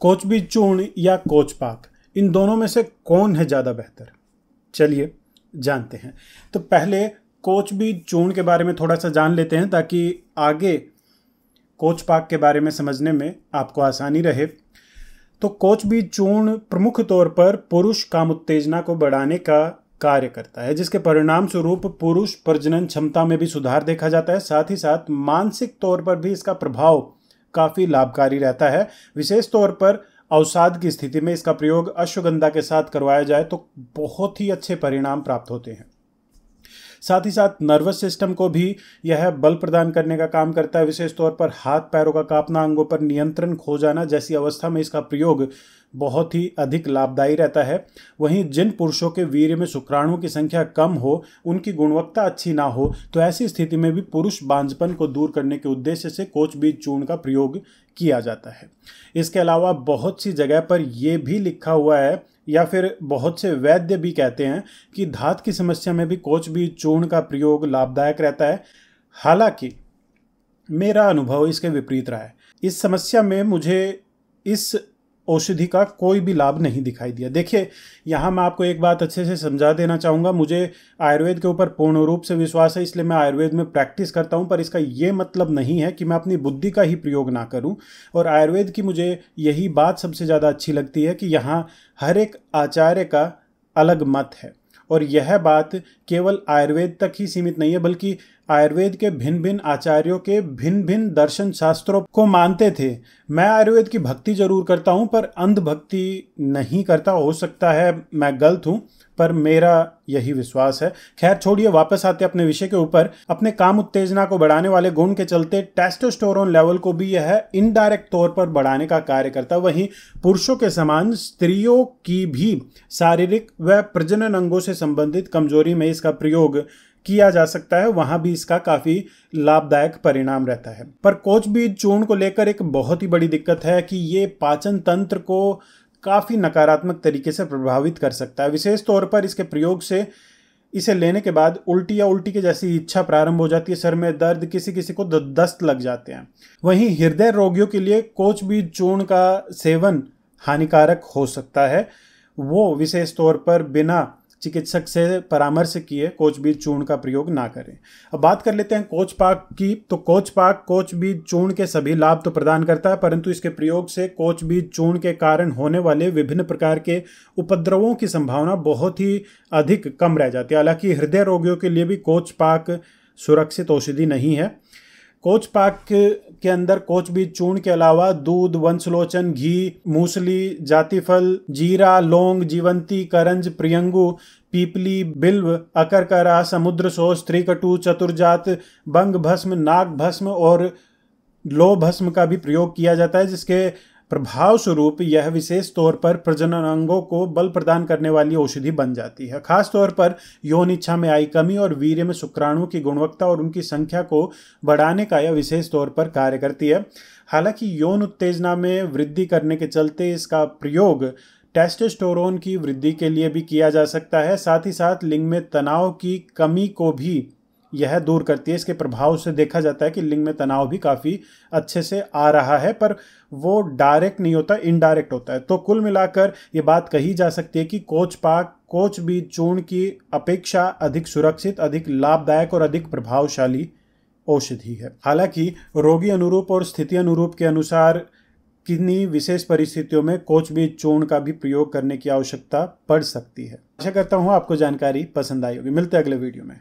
coach भी चूर्ण या कोच पाक इन दोनों में से कौन है ज़्यादा बेहतर चलिए जानते हैं तो पहले कोच भी चूर्ण के बारे में थोड़ा सा जान लेते हैं ताकि आगे कोच पाक के बारे में समझने में आपको आसानी रहे तो कोच भी चूर्ण प्रमुख तौर पर पुरुष काम उत्तेजना को बढ़ाने का कार्य करता है जिसके परिणाम स्वरूप पुरुष प्रजनन क्षमता में भी सुधार देखा जाता है साथ ही साथ मानसिक तौर पर भी इसका प्रभाव काफ़ी लाभकारी रहता है विशेष तौर पर अवसाद की स्थिति में इसका प्रयोग अश्वगंधा के साथ करवाया जाए तो बहुत ही अच्छे परिणाम प्राप्त होते हैं साथ ही साथ नर्वस सिस्टम को भी यह बल प्रदान करने का काम करता है विशेष तौर पर हाथ पैरों का कांपना अंगों पर नियंत्रण खो जाना जैसी अवस्था में इसका प्रयोग बहुत ही अधिक लाभदायी रहता है वहीं जिन पुरुषों के वीर्य में शुक्राणुओं की संख्या कम हो उनकी गुणवत्ता अच्छी ना हो तो ऐसी स्थिति में भी पुरुष बांझपन को दूर करने के उद्देश्य से कोच बीज चूर्ण का प्रयोग किया जाता है इसके अलावा बहुत सी जगह पर यह भी लिखा हुआ है या फिर बहुत से वैद्य भी कहते हैं कि धात की समस्या में भी कोच बीज चूर्ण का प्रयोग लाभदायक रहता है हालांकि मेरा अनुभव इसके विपरीत रहा है इस समस्या में मुझे इस औषधि का कोई भी लाभ नहीं दिखाई दिया देखिए यहाँ मैं आपको एक बात अच्छे से समझा देना चाहूँगा मुझे आयुर्वेद के ऊपर पूर्ण रूप से विश्वास है इसलिए मैं आयुर्वेद में प्रैक्टिस करता हूँ पर इसका ये मतलब नहीं है कि मैं अपनी बुद्धि का ही प्रयोग ना करूँ और आयुर्वेद की मुझे यही बात सबसे ज़्यादा अच्छी लगती है कि यहाँ हर एक आचार्य का अलग मत है और यह बात केवल आयुर्वेद तक ही सीमित नहीं है बल्कि आयुर्वेद के भिन्न भिन्न आचार्यों के भिन्न भिन्न दर्शन शास्त्रों को मानते थे मैं आयुर्वेद की भक्ति जरूर करता हूँ पर अंधभक्ति नहीं करता हो सकता है मैं गलत हूँ पर मेरा यही विश्वास है खैर छोड़िए वापस आते अपने विषय के ऊपर अपने काम उत्तेजना को बढ़ाने वाले गुण के चलते टेस्टोस्टेरोन लेवल को भी यह इनडायरेक्ट तौर पर बढ़ाने का कार्य करता वहीं पुरुषों के समान स्त्रियों की भी शारीरिक व प्रजनन अंगों से संबंधित कमजोरी में इसका प्रयोग किया जा सकता है वहां भी इसका काफी लाभदायक परिणाम रहता है पर कोच बीज चूर्ण को लेकर एक बहुत ही बड़ी दिक्कत है कि ये पाचन तंत्र को काफ़ी नकारात्मक तरीके से प्रभावित कर सकता है विशेष तौर पर इसके प्रयोग से इसे लेने के बाद उल्टी या उल्टी के जैसी इच्छा प्रारंभ हो जाती है सर में दर्द किसी किसी को दस्त लग जाते हैं वहीं हृदय रोगियों के लिए कोच बीज चूर्ण का सेवन हानिकारक हो सकता है वो विशेष तौर पर बिना चिकित्सक से परामर्श किए कोच बीज चूर्ण का प्रयोग ना करें अब बात कर लेते हैं कोच पाक की तो कोच पाक कोच बीज चूर्ण के सभी लाभ तो प्रदान करता है परंतु इसके प्रयोग से कोच बीज चूर्ण के कारण होने वाले विभिन्न प्रकार के उपद्रवों की संभावना बहुत ही अधिक कम रह जाती है हालांकि हृदय रोगियों के लिए भी कोच पाक सुरक्षित औषधि नहीं है कोच पाक के अंदर कोच बीज चूर्ण के अलावा दूध वंशलोचन घी मूसली जातिफल जीरा लौंग जीवंती करंज प्रियंगु पीपली बिल्व अकरकरा समुद्र सोस त्रिकटु चतुर्जात बंग भस्म नाग भस्म और लो भस्म का भी प्रयोग किया जाता है जिसके प्रभाव स्वरूप यह विशेष तौर पर प्रजनन अंगों को बल प्रदान करने वाली औषधि बन जाती है खासतौर पर यौन इच्छा में आई कमी और वीर्य में शुक्राणु की गुणवत्ता और उनकी संख्या को बढ़ाने का यह विशेष तौर पर कार्य करती है हालांकि यौन उत्तेजना में वृद्धि करने के चलते इसका प्रयोग टेस्टोस्टेरोन की वृद्धि के लिए भी किया जा सकता है साथ ही साथ लिंग में तनाव की कमी को भी यह दूर करती है इसके प्रभाव से देखा जाता है कि लिंग में तनाव भी काफ़ी अच्छे से आ रहा है पर वो डायरेक्ट नहीं होता इनडायरेक्ट होता है तो कुल मिलाकर ये बात कही जा सकती है कि कोच पाक कोच भी चूर्ण की अपेक्षा अधिक सुरक्षित अधिक लाभदायक और अधिक प्रभावशाली औषधि है हालांकि रोगी अनुरूप और स्थिति अनुरूप के अनुसार किन्हीं विशेष परिस्थितियों में कोच बीज चूर्ण का भी प्रयोग करने की आवश्यकता पड़ सकती है आशा करता हूँ आपको जानकारी पसंद आई होगी मिलते अगले वीडियो में